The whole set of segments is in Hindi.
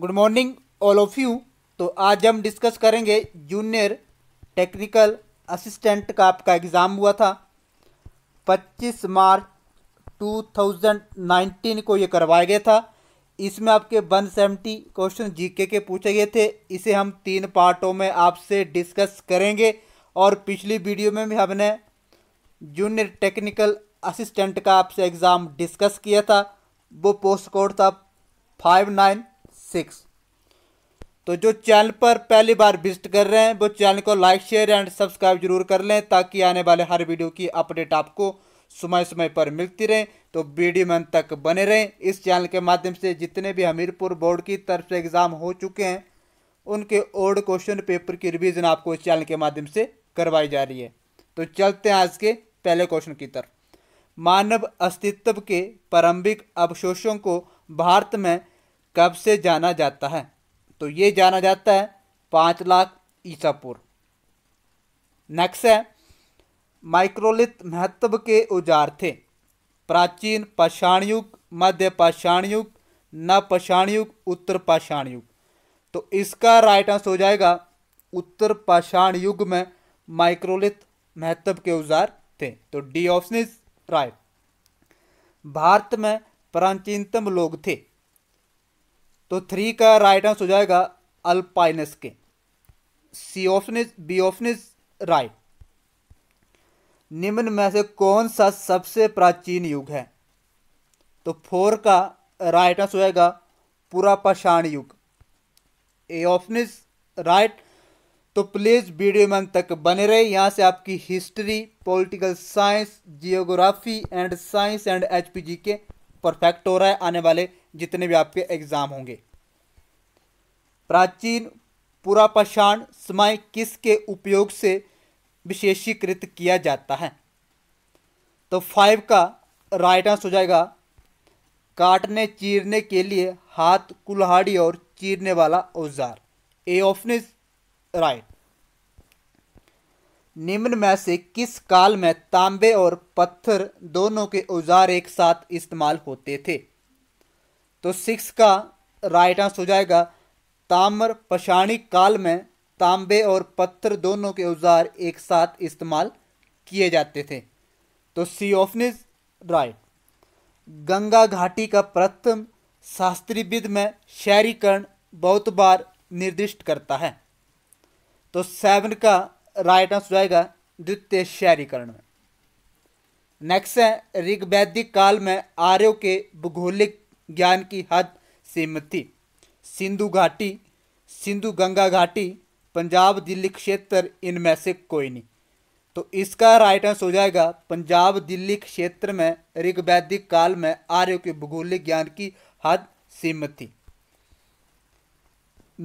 good morning all of you तो आज हम डिस्कस करेंगे जूनियर टेक्निकल असिस्टेंट का आपका एग्ज़ाम हुआ था 25 मार्च 2019 को ये करवाया गया था इसमें आपके 170 क्वेश्चन जीके के पूछे गए थे इसे हम तीन पार्टों में आपसे डिस्कस करेंगे और पिछली वीडियो में भी हमने जूनियर टेक्निकल असिस्टेंट का आपसे एग्ज़ाम डिस्कस किया था वो पोस्ट कोड था फाइव नाइन सिक्स तो जो चैनल पर पहली बार विजिट कर रहे हैं वो चैनल को लाइक शेयर एंड सब्सक्राइब जरूर कर लें ताकि आने वाले हर वीडियो की अपडेट आपको समय समय पर मिलती रहे तो वीडियो मन तक बने रहें इस चैनल के माध्यम से जितने भी हमीरपुर बोर्ड की तरफ से एग्ज़ाम हो चुके हैं उनके ओल्ड क्वेश्चन पेपर की रिवीजन आपको इस चैनल के माध्यम से करवाई जा रही है तो चलते हैं आज के पहले क्वेश्चन की तरफ मानव अस्तित्व के प्रारंभिक अवशोषों को भारत में कब से जाना जाता है तो ये जाना जाता है पाँच लाख ईसापुर नेक्स्ट है माइक्रोलिथ महत्व के औजार थे प्राचीन पाषाण युग मध्य पाषाण युग न पाषाण युग उत्तर पाषाण युग तो इसका राइट आंसर हो जाएगा उत्तर पाषाण युग में माइक्रोलिथ महत्व के औजार थे तो D option is right Bharat में प्राचीनतम लोग थे तो थ्री का राइट आंसर हो जाएगा अल्पाइनस के C option is B option is right निम्न में से कौन सा सबसे प्राचीन युग है तो फोर का राइट आंसर हो जाएगा पूरा पाषाण युग ए ऑप्शन इज राइट तो प्लीज़ वीडियो में तक बने रहे यहाँ से आपकी history political science geography and science and HPG के परफेक्ट हो रहा है आने वाले जितने भी आपके एग्ज़ाम होंगे प्राचीन पुरापाषाण समय किसके उपयोग से विशेषीकृत किया जाता है तो फाइव का राइट आंसर हो जाएगा काटने चीरने के लिए हाथ कुल्हाड़ी और चीरने वाला औजार ए ऑप्शन इज राइट निम्न में से किस काल में तांबे और पत्थर दोनों के औजार एक साथ इस्तेमाल होते थे तो सिक्स का राइट आंसर हो जाएगा ताम्र पषाणिक काल में तांबे और पत्थर दोनों के औजार एक साथ इस्तेमाल किए जाते थे तो सी ऑफनिज राइट गंगा घाटी का प्रथम शास्त्रीविद में शहरीकरण बहुत बार निर्दिष्ट करता है तो सेवन का राइट आंसर जाएगा द्वितीय शहरीकरण में नेक्स्ट है ऋग्वैदिक काल में आर्यों के भूगोलिक ज्ञान की हद सीमित थी सिंधु घाटी सिंधु गंगा घाटी पंजाब दिल्ली क्षेत्र इनमें से कोई नहीं तो इसका राइट आंसर हो जाएगा पंजाब दिल्ली क्षेत्र में ऋग्वैदिक काल में आर्यों के भूगोलिक ज्ञान की हद सीमित थी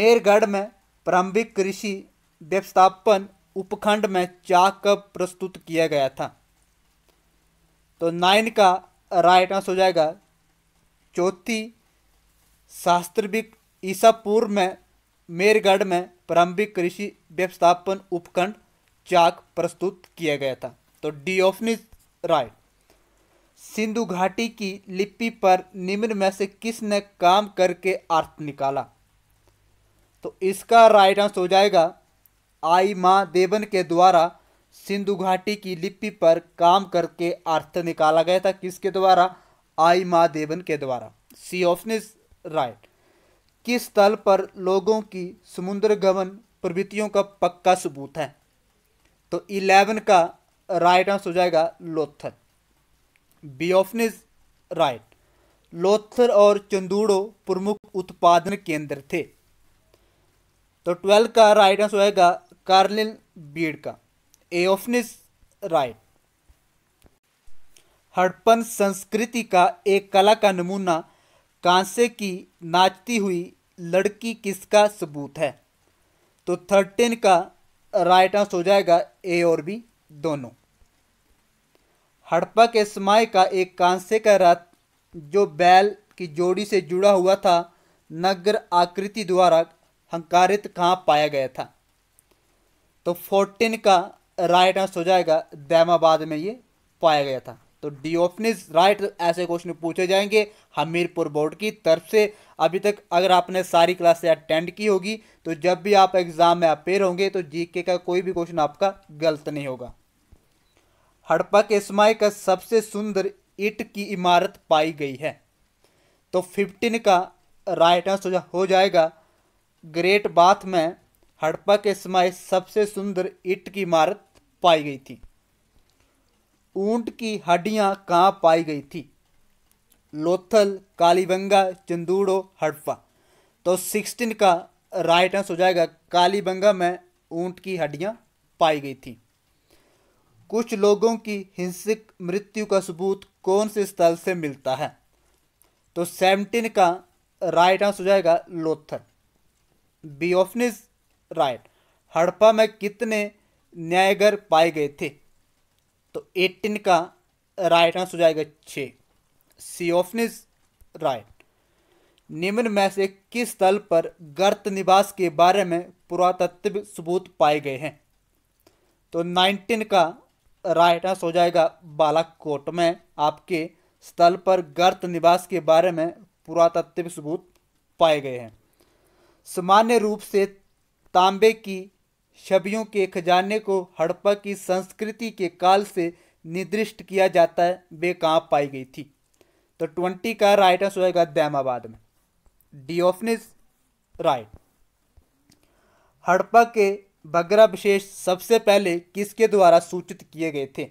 मेरगढ़ में प्रारंभिक कृषि व्यवस्थापन उपखंड में चाक कब प्रस्तुत किया गया था तो नाइन का राइट आंसर हो जाएगा चौथी शास्त्रविक ईसा पूर्व में मेरगढ़ में प्रारंभिक कृषि व्यवस्थापन उपखंड चाक प्रस्तुत किया गया था तो D option is right Sindhu घाटी की लिपि पर निम्न में से किसने काम करके अर्थ निकाला तो इसका राइट आंसर हो जाएगा आई माँ देवन के द्वारा सिंधु घाटी की लिपि पर काम करके अर्थ निकाला गया था किसके द्वारा आई माँ देवन के द्वारा सी ऑप्शन इज राइट किस स्थल पर लोगों की समुद्र गमन प्रवृत्तियों का पक्का सबूत है तो इलेवन का राइट आंसर हो जाएगा Lothal B option is right Lothal और चंदूड़ो प्रमुख उत्पादन केंद्र थे तो ट्वेल्व का राइट आंसर होगा कार्लिन बीड का एओफन राइट हड़पन संस्कृति का एक कला का नमूना कांसे की नाचती हुई लड़की किसका सबूत है तो थर्टीन का राइट आंसर हो जाएगा ए और बी दोनों हड़प्पा के समय का एक कांसे का रथ जो बैल की जोड़ी से जुड़ा हुआ था नगर आकृति द्वारा हंकारित कहाँ पाया गया था तो फोर्टीन का राइट आंसर हो जाएगा दैमाबाद में ये पाया गया था तो ऑफनिस राइट ऐसे क्वेश्चन पूछे जाएंगे हमीरपुर बोर्ड की तरफ से अभी तक अगर आपने सारी क्लासें अटेंड की होगी तो जब भी आप एग्ज़ाम में अपेयर होंगे तो जीके का कोई भी क्वेश्चन आपका गलत नहीं होगा हड़पा के समय का सबसे सुंदर ईट की इमारत पाई गई है तो फिफ्टीन का राइट आंसर हो जाएगा ग्रेट बाथ में हड़प्पा के समय सबसे सुंदर ईट की इमारत पाई गई थी ऊंट की हड्डियां कहाँ पाई गई थी लोथल कालीबंगा चंदूड़ो हड़प्पा तो सिक्सटीन का राइट आंसर हो जाएगा कालीबंगा में ऊंट की हड्डियां पाई गई थी कुछ लोगों की हिंसक मृत्यु का सबूत कौन से स्थल से मिलता है तो सेवनटीन का राइट आंसर हो जाएगा लोथल बियोफनिज राइट हड़प्पा में कितने न्यायगर पाए गए थे तो एटीन का राइट आंसर हो जाएगा छ सी ऑफनिज राइट निम्न में से किस स्थल पर गर्त निवास के बारे में पुरातत्व सबूत पाए गए हैं तो नाइनटीन का राइट आंसर हो जाएगा बालाकोट में आपके स्थल पर गर्त निवास के बारे में पुरातत्व सबूत पाए गए हैं सामान्य रूप से तांबे की छवियों के खजाने को हड़प्पा की संस्कृति के काल से निर्दिष्ट किया जाता है वे कहाँ पाई गई थी तो ट्वेंटी का राइट आंसर होगा दैमाबाद में डिओफनिस राइट हड़प्पा के बगरा विशेष सबसे पहले किसके द्वारा सूचित किए गए थे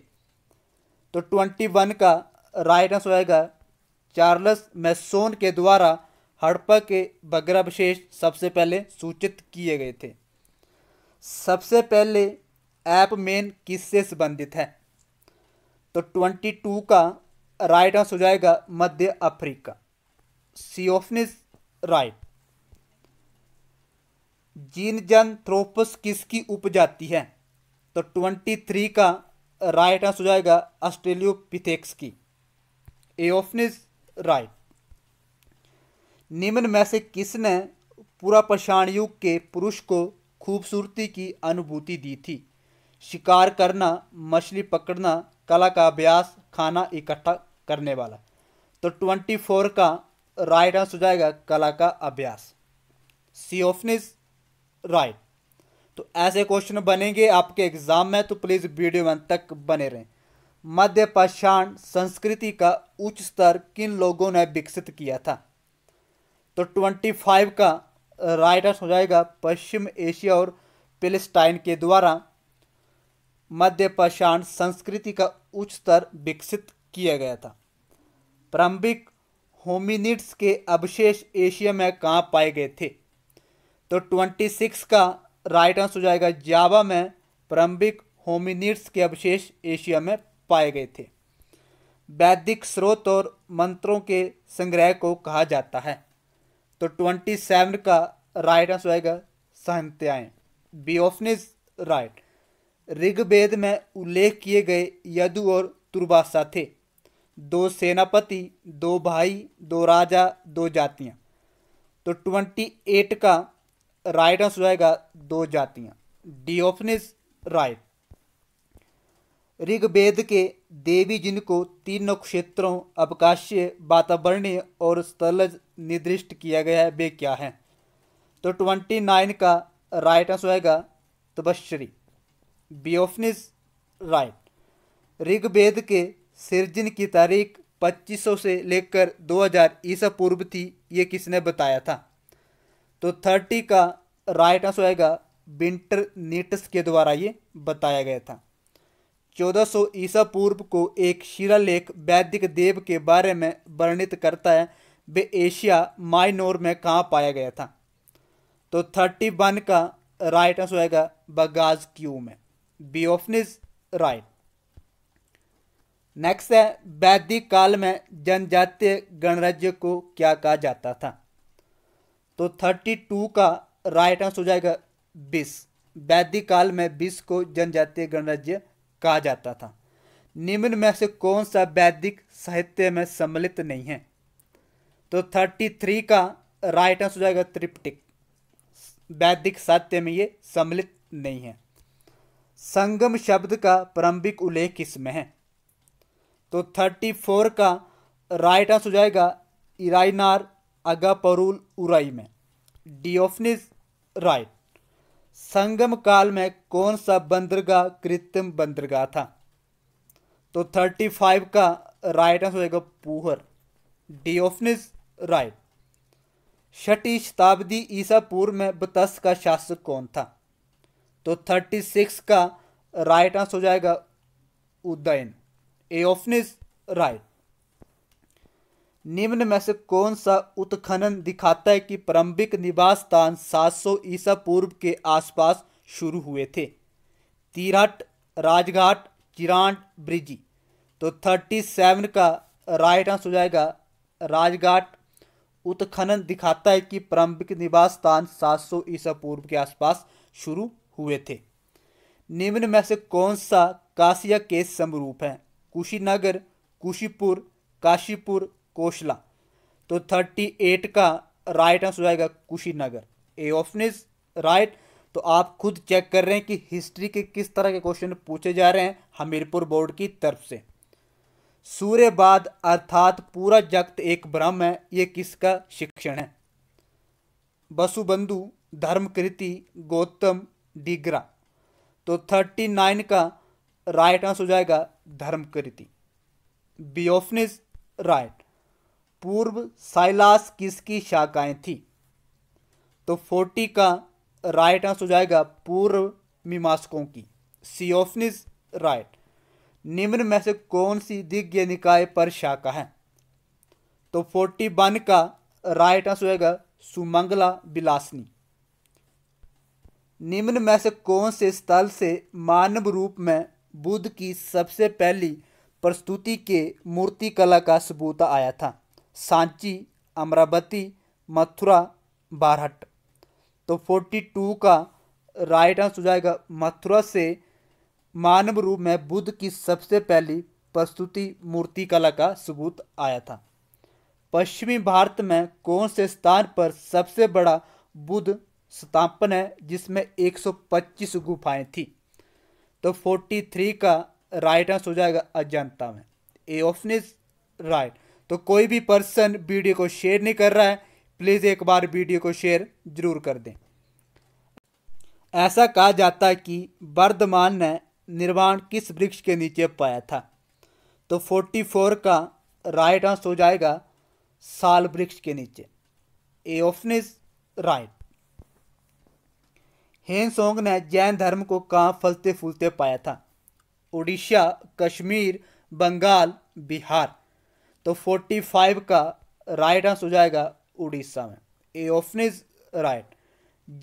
तो ट्वेंटी वन का राइट आंसर होगा चार्ल्स मैसोन के द्वारा हड़प्पा के बग्रावशेष सबसे पहले सूचित किए गए थे सबसे पहले ऐप मेन किससे संबंधित है तो ट्वेंटी टू का राइट आंसर हो जाएगा मध्य Africa C option is right Zinjanthropus किसकी उपजाति है तो ट्वेंटी थ्री का राइट आंसर हो जाएगा ऑस्ट्रेलियोपिथेक्स की एओफनिस राइट निम्न में से किसने पूरा पाषाण युग के पुरुष को खूबसूरती की अनुभूति दी थी शिकार करना मछली पकड़ना कला का अभ्यास खाना इकट्ठा करने वाला तो ट्वेंटी फोर का राइट आंसर हो जाएगा कला का अभ्यास सी ऑप्शन इज राइट तो ऐसे क्वेश्चन बनेंगे आपके एग्जाम में तो प्लीज़ वीडियो अंत तक बने रहें मध्य पाषाण संस्कृति का उच्च स्तर किन लोगों ने विकसित किया था तो ट्वेंटी फाइव का राइट आंसर हो जाएगा पश्चिम एशिया और पेलेस्टाइन के द्वारा मध्य पाषाण संस्कृति का उच्च स्तर विकसित किया गया था प्रारंभिक होमिनिड्स के अवशेष एशिया में कहाँ पाए गए थे तो ट्वेंटी सिक्स का राइट आंसर हो जाएगा जावा में प्रारंभिक होमिनिड्स के अवशेष एशिया में पाए गए थे वैदिक स्रोत और मंत्रों के संग्रह को कहा जाता है तो ट्वेंटी सेवन का राइट आंसर आएगा संत्यायन B option is right Rigveda में उल्लेख किए गए यदु और तुर्वासा थे दो सेनापति दो भाई दो राजा दो जातियां तो ट्वेंटी एट का राइट आंसर आएगा दो जातियां D option is right Rigveda के देवी जिनको तीनों क्षेत्रों अवकाशीय वातावरणीय और स्थलज निर्दिष्ट किया गया है वे क्या हैं तो ट्वेंटी नाइन का राइट आंसर होगा तपश्री बियोफनिस राइट ऋग्वेद के सृजन की तारीख 2500 से लेकर 2000 हज़ार ईसा पूर्व थी ये किसने बताया था तो थर्टी का राइट आंसर होगा विंटर नीट्स के द्वारा ये बताया गया था चौदह सौ ईसा पूर्व को एक शिलालेख वैदिक देव के बारे में वर्णित करता है वे एशिया माइनोर में कहाँ पाया गया था तो थर्टी वन का राइट आंसर होगा बगाज क्यू में बी राइट नेक्स्ट है वैदिक काल में जनजातीय गणराज्य को क्या कहा जाता था तो थर्टी टू का राइट आंसर हो जाएगा बीस वैदिक काल में बीस को जनजातीय गणराज्य कहा जाता था निम्न में से कौन सा वैदिक साहित्य में सम्मिलित नहीं है तो थर्टी थ्री का राइट आंसर हो जाएगा त्रिप्टिक वैदिक साहित्य में ये सम्मिलित नहीं है संगम शब्द का प्रारंभिक उल्लेख इसमें है तो थर्टी फोर का राइट आंसर हो जाएगा इराइनार अगापरूल उराई में डिओफनिज राइट संगम काल में कौन सा बंदरगाह कृत्रिम बंदरगाह था तो थर्टी फाइव का राइट आंसर होगा Puhar D option is right छठी शताब्दी ईसा पूर्व में बतस का शासक कौन था तो थर्टी सिक्स का राइट आंसर हो जाएगा Udayan A option is right निम्न में से कौन सा उत्खनन दिखाता है कि प्रारंभिक निवास स्थान 700 ईसा पूर्व के आसपास शुरू हुए थे तिरहट राजघाट चिरांड ब्रिजी तो 37 का राइट आंसर हो जाएगा राजघाट उत्खनन दिखाता है कि प्रारंभिक निवास स्थान 700 ईसा पूर्व के आसपास शुरू हुए थे निम्न में से कौन सा काशिया के समरूप है कुशीनगर कुशीपुर काशीपुर कोशला तो थर्टी एट का राइट आंसर हो जाएगा Kushinagar A option is right तो आप खुद चेक कर रहे हैं कि हिस्ट्री के किस तरह के क्वेश्चन पूछे जा रहे हैं हमीरपुर बोर्ड की तरफ से सूर्यवाद अर्थात पूरा जगत एक ब्रह्म है ये किसका शिक्षण है वसुबंधु धर्मकृति गौतम डिगरा तो थर्टी नाइन का राइट आंसर हो जाएगा Dharmakirti B option is right पूर्व साइलास किसकी शाखाएं थी तो फोर्टी का राइट आंसर हो जाएगा पूर्व मीमाशकों की सीओफनिज राइट निम्न में से कौन सी दिग्ञ निकाय पर शाखा है तो फोर्टी वन का राइट आंसर होगा सुमंगला बिलासनी निम्न में से कौन से स्थल से मानव रूप में बुद्ध की सबसे पहली प्रस्तुति के मूर्तिकला का सबूत आया था सांची अमरावती मथुरा बारहट तो फोर्टी टू का राइट आंसर हो जाएगा मथुरा से मानव रूप में बुद्ध की सबसे पहली प्रस्तुति मूर्ति कला का सबूत आया था पश्चिमी भारत में कौन से स्थान पर सबसे बड़ा बुद्ध स्थापन है जिसमें 125 गुफाएं थी तो 43 का राइट आंसर हो जाएगा अजंता में ए ऑप्शन इज राइट तो कोई भी पर्सन वीडियो को शेयर नहीं कर रहा है प्लीज़ एक बार वीडियो को शेयर जरूर कर दें ऐसा कहा जाता है कि वर्धमान ने निर्माण किस वृक्ष के नीचे पाया था तो 44 का राइट आंसर हो जाएगा साल वृक्ष के नीचे A option is right Hiuen Tsang ने जैन धर्म को कहाँ फलते फूलते पाया था उड़ीसा कश्मीर बंगाल बिहार तो फोर्टी फाइव का राइट आंसर हो जाएगा उड़ीसा में एओफन इज राइट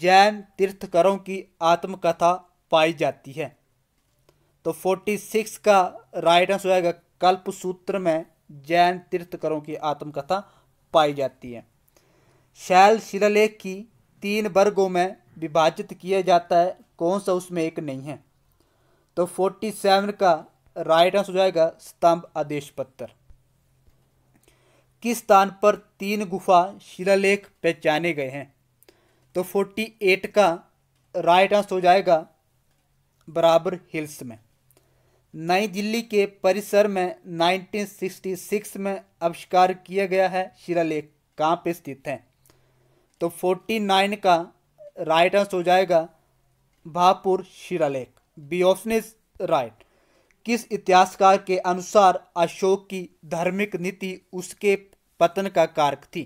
जैन तीर्थकरों की आत्मकथा पाई जाती है तो फोर्टी सिक्स का राइट आंसर हो जाएगा कल्प सूत्र में जैन तीर्थकरों की आत्मकथा पाई जाती है शैल शिलालेख की तीन वर्गों में विभाजित किया जाता है कौन सा उसमें एक नहीं है तो फोर्टी सेवन का राइट आंसर हो जाएगा स्तंभ आदेश पत्र किस स्थान पर तीन गुफा शिलालेख पहचाने गए हैं तो फोर्टी एट का राइट आंसर हो जाएगा बराबर हिल्स में नई दिल्ली के परिसर में 1966 में आविष्कार किया गया है शिलालेख कहाँ पे स्थित है तो 49 का राइट आंसर हो जाएगा भापुर शिलालेख बी ऑप्शन इज राइट किस इतिहासकार के अनुसार अशोक की धार्मिक नीति उसके पतन का कारक थी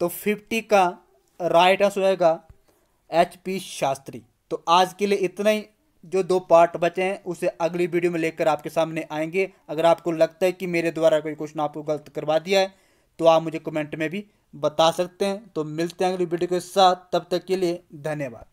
तो फिफ्टी का राइट आंसर होगा एच पी शास्त्री तो आज के लिए इतना ही जो दो पार्ट बचे हैं उसे अगली वीडियो में लेकर आपके सामने आएंगे अगर आपको लगता है कि मेरे द्वारा कोई क्वेश्चन आपको गलत करवा दिया है तो आप मुझे कमेंट में भी बता सकते हैं तो मिलते हैं अगली वीडियो के साथ तब तक के लिए धन्यवाद